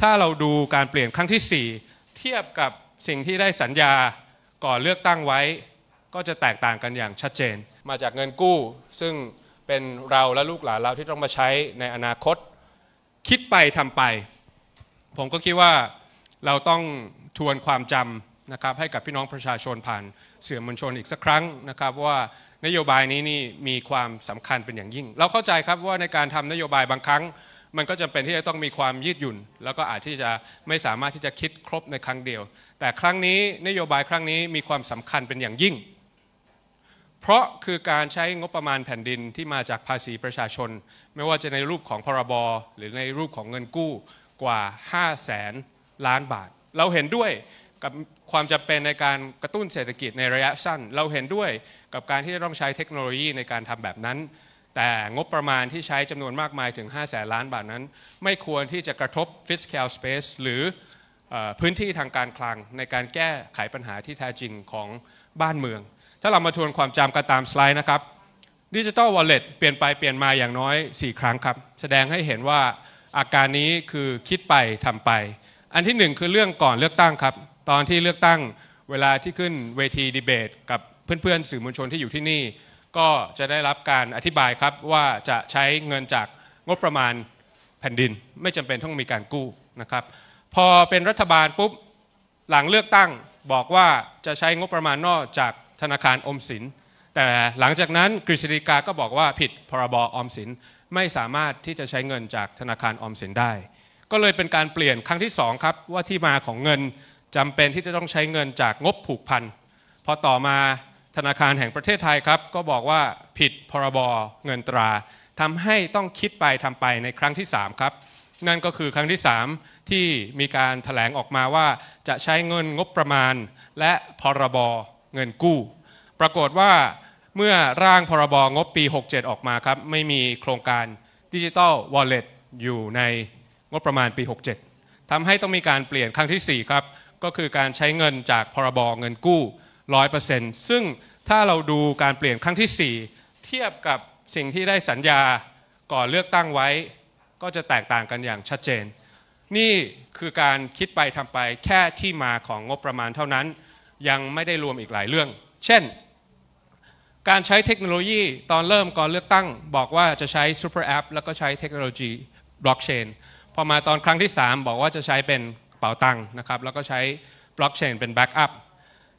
ถ้าเราดูการเปลี่ยนครั้งที่ 4 เทียบกับสิ่งที่ได้สัญญาก่อนเลือกตั้งไว้ ก็จะแตกต่างกันอย่างชัดเจน มาจากเงินกู้ซึ่งเป็นเราและลูกหลานเราที่ต้องมาใช้ในอนาคต คิดไปทำไป ผมก็คิดว่าเราต้องทวนความจำนะครับให้กับพี่น้องประชาชนผ่านเสื่อมวลชนอีกสักครั้งนะครับว่านโยบายนี้นี่มีความสำคัญเป็นอย่างยิ่ง เราเข้าใจครับว่าในการทำนโยบายบางครั้งมันก็จำเป็นที่จะต้องมีความยืดหยุ่น แล้วก็อาจที่จะไม่สามารถที่จะคิดครบในครั้งเดียว แต่ครั้งนี้นโยบายครั้งนี้มีความสำคัญเป็นอย่างยิ่ง เพราะคือการใช้งบประมาณแผ่นดินที่มาจากภาษีประชาชน ไม่ว่าจะในรูปของพรบรหรือในรูปของเงินกู้กว่า 5 0 0แสนล้านบาท เราเห็นด้วยกับความจำเป็นในการกระตุ้นเศรษฐกิจในระยะสั้น เราเห็นด้วยกับการที่จะต้องใช้เทคโนโลยีในการทำแบบนั้นแต่งบประมาณที่ใช้จำนวนมากมายถึง 5 แสนล้านบาทนั้น ไม่ควรที่จะกระทบ fiscal space หรือพื้นที่ทางการคลังในการแก้ไขปัญหาที่แท้จริงของบ้านเมือง ถ้าเรามาทวนความจำกันตามสไลด์นะครับดิจิตอลวอลเล็ตเปลี่ยนไปเปลี่ยนมาอย่างน้อย 4 ครั้งครับ แสดงให้เห็นว่าอาการนี้คือคิดไปทำไป อันที่1คือเรื่องก่อนเลือกตั้งครับตอนที่เลือกตั้งเวลาที่ขึ้นเวทีดีเบตกับเพื่อนๆสื่อมวลชนที่อยู่ที่นี่ก็จะได้รับการอธิบายครับว่าจะใช้เงินจากงบประมาณแผ่นดิน ไม่จำเป็นต้องมีการกู้นะครับ พอเป็นรัฐบาลปุ๊บหลังเลือกตั้งบอกว่าจะใช้งบประมาณนอกจากธนาคารอมสิน แต่หลังจากนั้นกฤษฎีกาก็บอกว่าผิดพรบอมสินไม่สามารถที่จะใช้เงินจากธนาคารออมสินได้ ก็เลยเป็นการเปลี่ยนครั้งที่2ครับว่าที่มาของเงินจำเป็นที่จะต้องใช้เงินจากงบผูกพันพอต่อมาธนาคารแห่งประเทศไทยครับ ก็บอกว่าผิดพรบเงินตรา ทำให้ต้องคิดไปทำไปในครั้งที่3ครับนั่นก็คือครั้งที่ 3 ที่มีการถแถลงออกมาว่าจะใช้เงินงบประมาณ และพรบเงินกู้ ปรากฏว่าเมื่อร่างพรบงบปี 67 ออกมาครับไม่มีโครงการดิจิทัลวอลเล็ตอยู่ในงบประมาณปี 67 ทำให้ต้องมีการเปลี่ยนครั้งที่4ครับก็คือการใช้เงินจากพรบเงินกู้100%ซึ่งถ้าเราดูการเปลี่ยนครั้งที่ 4 เทียบกับสิ่งที่ได้สัญญาก่อนเลือกตั้งไว้ ก็จะแตกต่างกันอย่างชัดเจน นี่คือการคิดไปทำไปแค่ที่มาของงบประมาณเท่านั้น ยังไม่ได้รวมอีกหลายเรื่อง เช่น การใช้เทคโนโลยีตอนเริ่มก่อนเลือกตั้ง บอกว่าจะใช้ซูเปอร์แอปแล้วก็ใช้เทคโนโลยีบล็อกเชนพอมาตอนครั้งที่ 3 บอกว่าจะใช้เป็นเป๋าตังค์นะครับแล้วก็ใช้บล็อกเชนเป็นแบ็กอัพ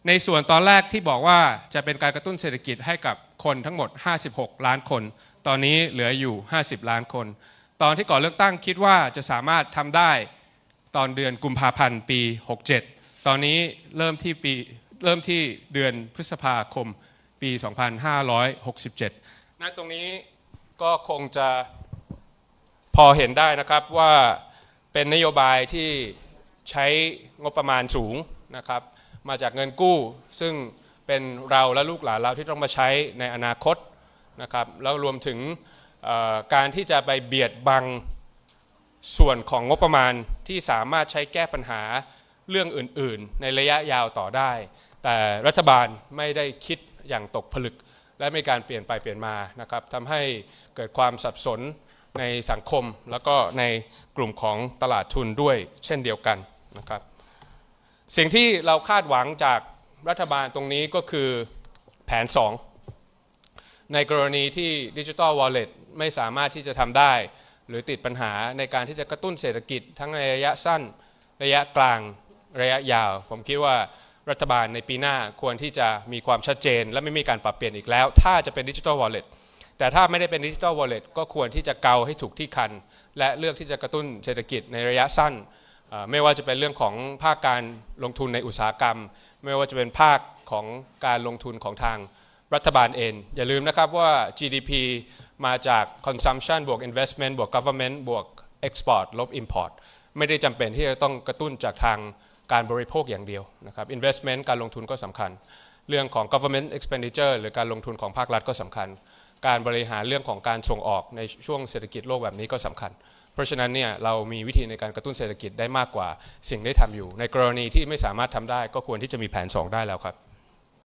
ในส่วนตอนแรกที่บอกว่าจะเป็นการกระตุ้นเศรษฐกิจให้กับคนทั้งหมด 56 ล้านคน ตอนนี้เหลืออยู่ 50 ล้านคน ตอนที่ก่อนเลือกตั้งคิดว่าจะสามารถทำได้ตอนเดือนกุมภาพันธ์ปี 67 ตอนนี้เริ่มที่ปีเริ่มที่เดือนพฤษภาคมปี 2567ณตรงนี้ก็คงจะพอเห็นได้นะครับว่าเป็นนโยบายที่ใช้งบประมาณสูงนะครับมาจากเงินกู้ซึ่งเป็นเราและลูกหลานเราที่ต้องมาใช้ในอนาคตนะครับ แล้วรวมถึงการที่จะไปเบียดบัง ส่วนของงบประมาณที่สามารถใช้แก้ปัญหาเรื่องอื่นๆ ในระยะยาวต่อได้ แต่รัฐบาลไม่ได้คิดอย่างตกผลึก และมีการเปลี่ยนไปเปลี่ยนมานะครับทำให้เกิดความสับสนในสังคมแล้วก็ในกลุ่มของตลาดทุนด้วยเช่นเดียวกันนะครับสิ่งที่เราคาดหวังจากรัฐบาลตรงนี้ก็คือแผน 2 ในกรณีที่ดิจิ t a l Wallet ไม่สามารถที่จะทำได้ หรือติดปัญหาในการที่จะกระตุ้นเศรษฐกิจทั้งในระยะสั้นระยะกลางระยะยาว ผมคิดว่ารัฐบาลในปีหน้าควรที่จะมีความชัดเจน และไม่มีการปรับเปลี่ยนอีกแล้ว ถ้าจะเป็นดิจิ t a l Wallet แต่ถ้าไม่ได้เป็นดิจิ t a l Wallet ก็ควรที่จะเกาให้ถูกที่คัน และเลือกที่จะกระตุ้นเศรษฐกิจในระยะสั้นไม่ว่าจะเป็นเรื่องของภาคการลงทุนในอุตสาหกรรม ไม่ว่าจะเป็นภาคของการลงทุนของทางรัฐบาลเอง อย่าลืมนะครับว่า GDP มาจาก consumption บวก investment บวก government บวก export ลบ import ไม่ได้จำเป็นที่จะต้องกระตุ้นจากทางการบริโภคอย่างเดียวนะครับ investment การลงทุนก็สำคัญ เรื่องของ government expenditure หรือการลงทุนของภาครัฐก็สำคัญการบริหารเรื่องของการส่งออกในช่วงเศรษฐกิจโลกแบบนี้ก็สำคัญ เพราะฉะนั้นเนี่ยเรามีวิธีในการกระตุ้นเศรษฐกิจได้มากกว่าสิ่งได้ทำอยู่ ในกรณีที่ไม่สามารถทำได้ก็ควรที่จะมีแผน 2 ได้แล้วครับ